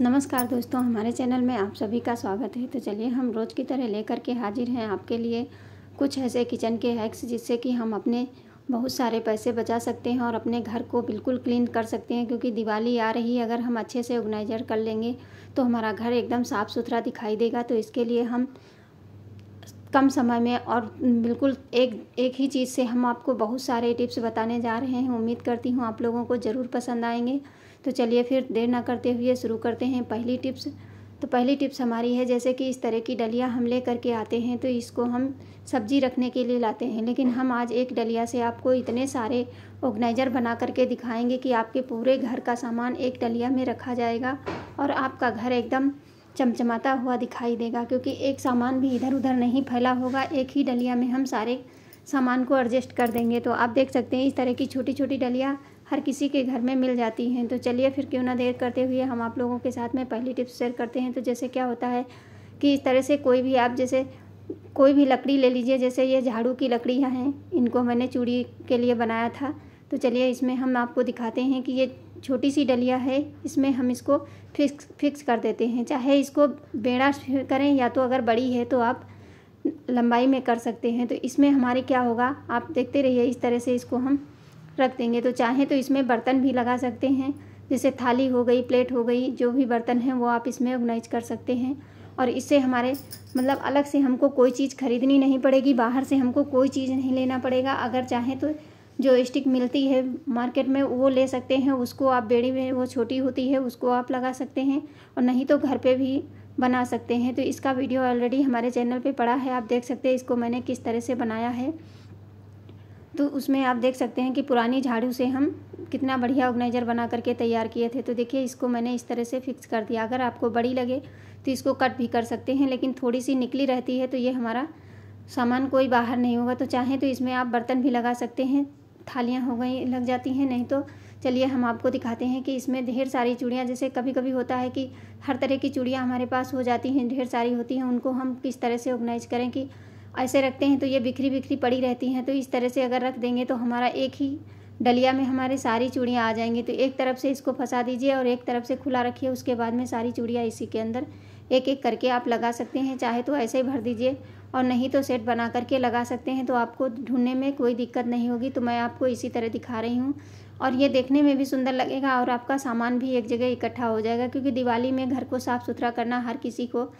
नमस्कार दोस्तों हमारे चैनल में आप सभी का स्वागत है तो चलिए हम रोज़ की तरह लेकर के हाजिर हैं आपके लिए कुछ ऐसे किचन के हैक्स जिससे कि हम अपने बहुत सारे पैसे बचा सकते हैं और अपने घर को बिल्कुल क्लीन कर सकते हैं क्योंकि दिवाली आ रही है अगर हम अच्छे से ऑर्गेनाइजर कर लेंगे तो हमारा घर एकदम साफ़ सुथरा दिखाई देगा तो इसके लिए हम कम समय में और बिल्कुल एक एक ही चीज़ से हम आपको बहुत सारे टिप्स बताने जा रहे हैं उम्मीद करती हूँ आप लोगों को ज़रूर पसंद आएंगे तो चलिए फिर देर ना करते हुए शुरू करते हैं पहली टिप्स तो पहली टिप्स हमारी है जैसे कि इस तरह की डलिया हम ले करके आते हैं तो इसको हम सब्जी रखने के लिए लाते हैं लेकिन हम आज एक डलिया से आपको इतने सारे ऑर्गेनाइजर बना करके दिखाएंगे कि आपके पूरे घर का सामान एक डलिया में रखा जाएगा और आपका घर एकदम चमचमाता हुआ दिखाई देगा क्योंकि एक सामान भी इधर उधर नहीं फैला होगा एक ही डलिया में हम सारे सामान को एडजस्ट कर देंगे तो आप देख सकते हैं इस तरह की छोटी छोटी डलिया हर किसी के घर में मिल जाती हैं तो चलिए फिर क्यों ना देर करते हुए हम आप लोगों के साथ में पहली टिप्स शेयर करते हैं तो जैसे क्या होता है कि इस तरह से कोई भी आप जैसे कोई भी लकड़ी ले लीजिए जैसे ये झाड़ू की लकड़ियाँ हैं इनको मैंने चूड़ी के लिए बनाया था तो चलिए इसमें हम आपको दिखाते हैं कि ये छोटी सी डलिया है इसमें हम इसको फिक्स फिक्स कर देते हैं चाहे इसको बेड़ा करें या तो अगर बड़ी है तो आप लंबाई में कर सकते हैं तो इसमें हमारे क्या होगा आप देखते रहिए इस तरह से इसको हम रख देंगे तो चाहें तो इसमें बर्तन भी लगा सकते हैं जैसे थाली हो गई प्लेट हो गई जो भी बर्तन हैं वो आप इसमें ऑर्गेनाइज कर सकते हैं और इससे हमारे मतलब अलग से हमको कोई चीज़ खरीदनी नहीं पड़ेगी बाहर से हमको कोई चीज़ नहीं लेना पड़ेगा अगर चाहें तो जो स्टिक मिलती है मार्केट में वो ले सकते हैं उसको आप बेड़ी में वो छोटी होती है उसको आप लगा सकते हैं और नहीं तो घर पे भी बना सकते हैं तो इसका वीडियो ऑलरेडी हमारे चैनल पे पड़ा है आप देख सकते हैं इसको मैंने किस तरह से बनाया है तो उसमें आप देख सकते हैं कि पुरानी झाड़ू से हम कितना बढ़िया ऑर्गेनाइज़र बना करके तैयार किए थे तो देखिए इसको मैंने इस तरह से फिक्स कर दिया अगर आपको बड़ी लगे तो इसको कट भी कर सकते हैं लेकिन थोड़ी सी निकली रहती है तो ये हमारा सामान कोई बाहर नहीं होगा तो चाहें तो इसमें आप बर्तन भी लगा सकते हैं थालियाँ हो गई लग जाती हैं नहीं तो चलिए हम आपको दिखाते हैं कि इसमें ढेर सारी चूड़ियाँ जैसे कभी कभी होता है कि हर तरह की चूड़ियाँ हमारे पास हो जाती हैं ढेर सारी होती हैं उनको हम किस तरह से ऑर्गेनाइज करें कि ऐसे रखते हैं तो ये बिखरी बिखरी पड़ी रहती हैं तो इस तरह से अगर रख देंगे तो हमारा एक ही डलिया में हमारे सारी चूड़ियाँ आ जाएंगी तो एक तरफ से इसको फंसा दीजिए और एक तरफ से खुला रखिए उसके बाद में सारी चूड़ियाँ इसी के अंदर एक एक करके आप लगा सकते हैं चाहे तो ऐसे ही भर दीजिए और नहीं तो सेट बना करके लगा सकते हैं तो आपको ढूंढने में कोई दिक्कत नहीं होगी तो मैं आपको इसी तरह दिखा रही हूँ और ये देखने में भी सुंदर लगेगा और आपका सामान भी एक जगह इकट्ठा हो जाएगा क्योंकि दिवाली में घर को साफ़ सुथरा करना हर किसी को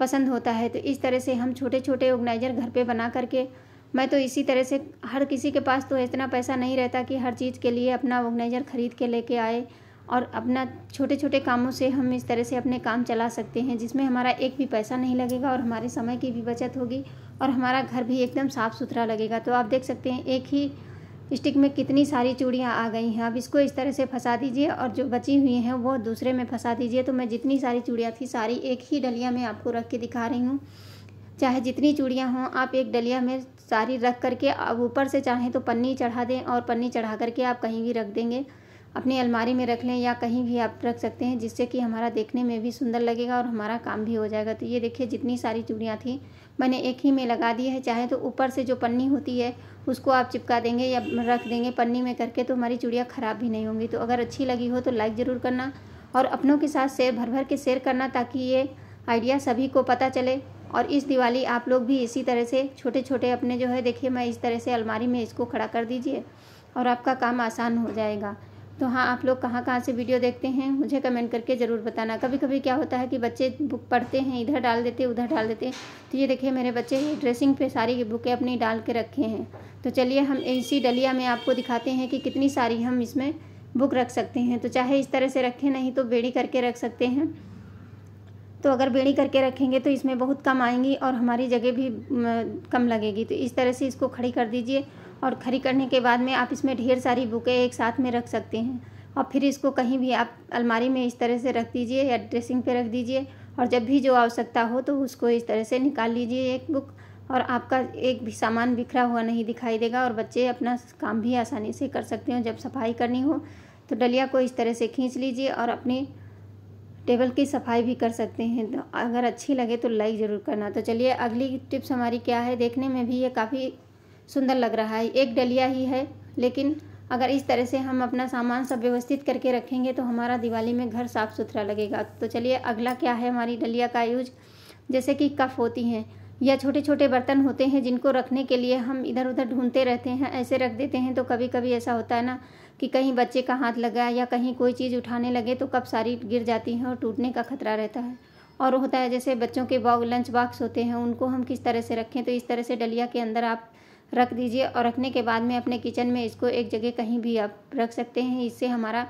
पसंद होता है तो इस तरह से हम छोटे छोटे ऑर्गेनाइज़र घर पे बना करके मैं तो इसी तरह से हर किसी के पास तो इतना पैसा नहीं रहता कि हर चीज़ के लिए अपना ऑर्गेनाइज़र ख़रीद के लेके आए और अपना छोटे छोटे कामों से हम इस तरह से अपने काम चला सकते हैं जिसमें हमारा एक भी पैसा नहीं लगेगा और हमारे समय की भी बचत होगी और हमारा घर भी एकदम साफ़ सुथरा लगेगा तो आप देख सकते हैं एक ही स्टिक में कितनी सारी चूड़ियाँ आ गई हैं अब इसको इस तरह से फंसा दीजिए और जो बची हुई हैं वो दूसरे में फंसा दीजिए तो मैं जितनी सारी चूड़ियाँ थी सारी एक ही डलिया में आपको रख के दिखा रही हूँ चाहे जितनी चूड़ियाँ हों आप एक डलिया में सारी रख करके अब ऊपर से चाहें तो पन्नी चढ़ा दें और पन्नी चढ़ा करके आप कहीं भी रख देंगे अपनी अलमारी में रख लें या कहीं भी आप रख सकते हैं जिससे कि हमारा देखने में भी सुंदर लगेगा और हमारा काम भी हो जाएगा तो ये देखिए जितनी सारी चूड़ियाँ थी मैंने एक ही में लगा दी है चाहे तो ऊपर से जो पन्नी होती है उसको आप चिपका देंगे या रख देंगे पन्नी में करके तो हमारी चूड़ियाँ ख़राब भी नहीं होंगी तो अगर अच्छी लगी हो तो लाइक ज़रूर करना और अपनों के साथ शेयर भर भर के शेयर करना ताकि ये आइडिया सभी को पता चले और इस दिवाली आप लोग भी इसी तरह से छोटे छोटे अपने जो है देखिए मैं इस तरह से अलमारी में इसको खड़ा कर दीजिए और आपका काम आसान हो जाएगा तो हाँ आप लोग कहाँ कहाँ से वीडियो देखते हैं मुझे कमेंट करके ज़रूर बताना कभी कभी क्या होता है कि बच्चे बुक पढ़ते हैं इधर डाल देते उधर डाल देते तो ये देखिए मेरे बच्चे ड्रेसिंग पे सारी बुकें अपनी डाल के रखे हैं तो चलिए हम इसी डलिया में आपको दिखाते हैं कि कितनी सारी हम इसमें बुक रख सकते हैं तो चाहे इस तरह से रखें नहीं तो बेड़ी करके रख सकते हैं तो अगर बेड़ी करके रखेंगे तो इसमें बहुत कम आएंगी और हमारी जगह भी कम लगेगी तो इस तरह से इसको खड़ी कर दीजिए और खड़ी करने के बाद में आप इसमें ढेर सारी बुकें एक साथ में रख सकते हैं और फिर इसको कहीं भी आप अलमारी में इस तरह से रख दीजिए या ड्रेसिंग पे रख दीजिए और जब भी जो आवश्यकता हो तो उसको इस तरह से निकाल लीजिए एक बुक और आपका एक भी सामान बिखरा हुआ नहीं दिखाई देगा और बच्चे अपना काम भी आसानी से कर सकते हैं जब सफाई करनी हो तो डलिया को इस तरह से खींच लीजिए और अपनी टेबल की सफाई भी कर सकते हैं तो अगर अच्छी लगे तो लाइक ज़रूर करना तो चलिए अगली टिप्स हमारी क्या है देखने में भी ये काफ़ी सुंदर लग रहा है एक डलिया ही है लेकिन अगर इस तरह से हम अपना सामान सब व्यवस्थित करके रखेंगे तो हमारा दिवाली में घर साफ़ सुथरा लगेगा तो चलिए अगला क्या है हमारी डलिया का यूज जैसे कि कफ होती हैं या छोटे छोटे बर्तन होते हैं जिनको रखने के लिए हम इधर उधर ढूंढते रहते हैं ऐसे रख देते हैं तो कभी कभी ऐसा होता है ना कि कहीं बच्चे का हाथ लगा या कहीं कोई चीज़ उठाने लगे तो कफ सारी गिर जाती हैं और टूटने का खतरा रहता है और होता है जैसे बच्चों के बॉग लंच बॉक्स होते हैं उनको हम किस तरह से रखें तो इस तरह से डलिया के अंदर आप रख दीजिए और रखने के बाद में अपने किचन में इसको एक जगह कहीं भी आप रख सकते हैं इससे हमारा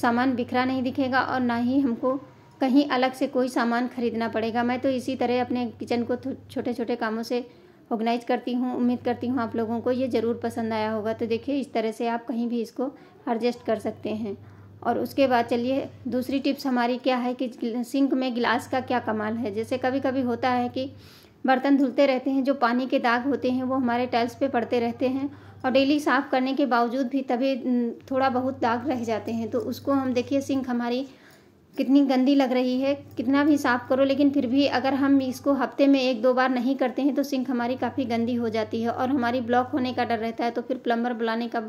सामान बिखरा नहीं दिखेगा और ना ही हमको कहीं अलग से कोई सामान खरीदना पड़ेगा मैं तो इसी तरह अपने किचन को छोटे छोटे कामों से ऑर्गेनाइज करती हूँ उम्मीद करती हूँ आप लोगों को ये ज़रूर पसंद आया होगा तो देखिए इस तरह से आप कहीं भी इसको एडजस्ट कर सकते हैं और उसके बाद चलिए दूसरी टिप्स हमारी क्या है कि सिंक में गिलास का क्या कमाल है जैसे कभी कभी होता है कि बर्तन धुलते रहते हैं जो पानी के दाग होते हैं वो हमारे टाइल्स पे पड़ते रहते हैं और डेली साफ़ करने के बावजूद भी तभी थोड़ा बहुत दाग रह जाते हैं तो उसको हम देखिए सिंक हमारी कितनी गंदी लग रही है कितना भी साफ़ करो लेकिन फिर भी अगर हम इसको हफ्ते में एक दो बार नहीं करते हैं तो सिंक हमारी काफ़ी गंदी हो जाती है और हमारी ब्लॉक होने का डर रहता है तो फिर प्लम्बर बुलाने का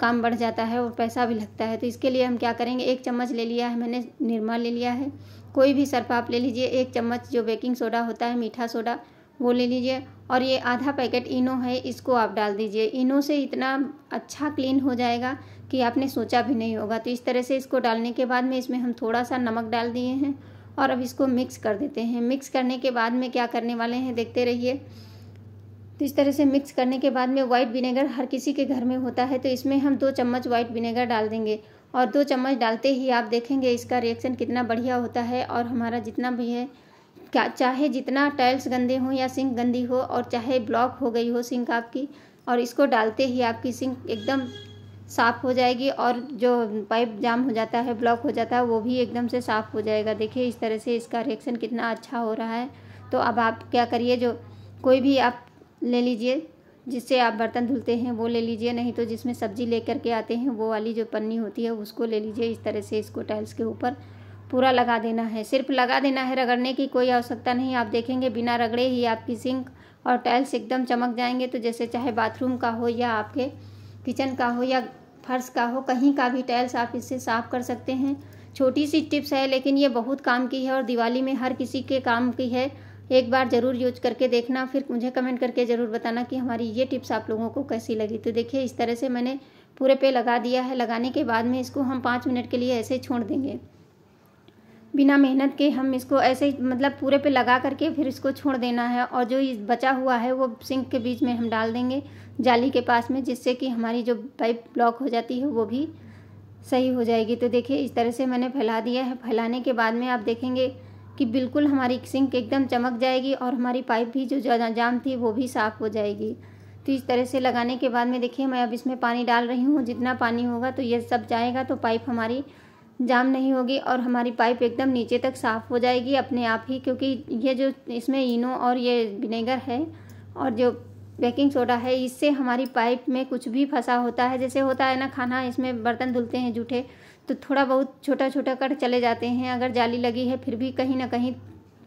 काम बढ़ जाता है और पैसा भी लगता है तो इसके लिए हम क्या करेंगे एक चम्मच ले लिया है मैंने निरमा ले लिया है कोई भी सर्फ आप ले लीजिए एक चम्मच जो बेकिंग सोडा होता है मीठा सोडा वो ले लीजिए और ये आधा पैकेट इनो है इसको आप डाल दीजिए इनो से इतना अच्छा क्लीन हो जाएगा कि आपने सोचा भी नहीं होगा तो इस तरह से इसको डालने के बाद में इसमें हम थोड़ा सा नमक डाल दिए हैं और अब इसको मिक्स कर देते हैं मिक्स करने के बाद में क्या करने वाले हैं देखते रहिए तो इस तरह से मिक्स करने के बाद में वाइट विनेगर हर किसी के घर में होता है तो इसमें हम दो चम्मच वाइट विनेगर डाल देंगे और दो चम्मच डालते ही आप देखेंगे इसका रिएक्शन कितना बढ़िया होता है और हमारा जितना भी है क्या चाहे जितना टाइल्स गंदे हों या सिंक गंदी हो और चाहे ब्लॉक हो गई हो सिंक आपकी और इसको डालते ही आपकी सिंक एकदम साफ़ हो जाएगी और जो पाइप जाम हो जाता है ब्लॉक हो जाता है वो भी एकदम से साफ़ हो जाएगा देखिए इस तरह से इसका रिएक्शन कितना अच्छा हो रहा है तो अब आप क्या करिए जो कोई भी आप ले लीजिए जिससे आप बर्तन धुलते हैं वो ले लीजिए नहीं तो जिसमें सब्ज़ी लेकर के आते हैं वो वाली जो पन्नी होती है उसको ले लीजिए इस तरह से इसको टाइल्स के ऊपर पूरा लगा देना है सिर्फ लगा देना है रगड़ने की कोई आवश्यकता नहीं आप देखेंगे बिना रगड़े ही आपकी सिंक और टाइल्स एकदम चमक जाएंगे तो जैसे चाहे बाथरूम का हो या आपके किचन का हो या फर्श का हो कहीं का भी टाइल्स आप इससे साफ़ कर सकते हैं छोटी सी टिप्स है लेकिन ये बहुत काम की है और दिवाली में हर किसी के काम की है एक बार ज़रूर यूज करके देखना फिर मुझे कमेंट करके ज़रूर बताना कि हमारी ये टिप्स आप लोगों को कैसी लगी तो देखिए इस तरह से मैंने पूरे पे लगा दिया है लगाने के बाद में इसको हम पाँच मिनट के लिए ऐसे छोड़ देंगे बिना मेहनत के हम इसको ऐसे ही मतलब पूरे पे लगा करके फिर इसको छोड़ देना है और जो बचा हुआ है वो सिंक के बीच में हम डाल देंगे जाली के पास में जिससे कि हमारी जो पाइप ब्लॉक हो जाती है वो भी सही हो जाएगी तो देखिए इस तरह से मैंने फैला दिया है फैलाने के बाद में आप देखेंगे कि बिल्कुल हमारी सिंक एकदम चमक जाएगी और हमारी पाइप भी जो जाम थी वो भी साफ़ हो जाएगी तो इस तरह से लगाने के बाद में देखिए मैं अब इसमें पानी डाल रही हूँ जितना पानी होगा तो ये सब जाएगा तो पाइप हमारी जाम नहीं होगी और हमारी पाइप एकदम नीचे तक साफ़ हो जाएगी अपने आप ही क्योंकि ये जो इसमें इनो और ये विनेगर है और जो बेकिंग सोडा है इससे हमारी पाइप में कुछ भी फंसा होता है जैसे होता है ना खाना इसमें बर्तन धुलते हैं जूठे तो थोड़ा बहुत छोटा छोटा कट चले जाते हैं अगर जाली लगी है फिर भी कहीं ना कहीं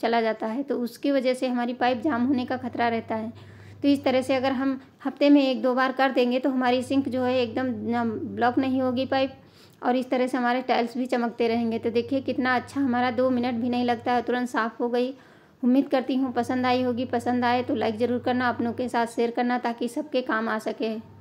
चला जाता है तो उसकी वजह से हमारी पाइप जाम होने का खतरा रहता है तो इस तरह से अगर हम हफ्ते में एक दो बार कर देंगे तो हमारी सिंक जो है एकदम ब्लॉक नहीं होगी पाइप और इस तरह से हमारे टाइल्स भी चमकते रहेंगे तो देखिए कितना अच्छा हमारा दो मिनट भी नहीं लगता है तुरंत साफ़ हो गई उम्मीद करती हूँ पसंद आई होगी पसंद आए तो लाइक ज़रूर करना अपनों के साथ शेयर करना ताकि सबके काम आ सके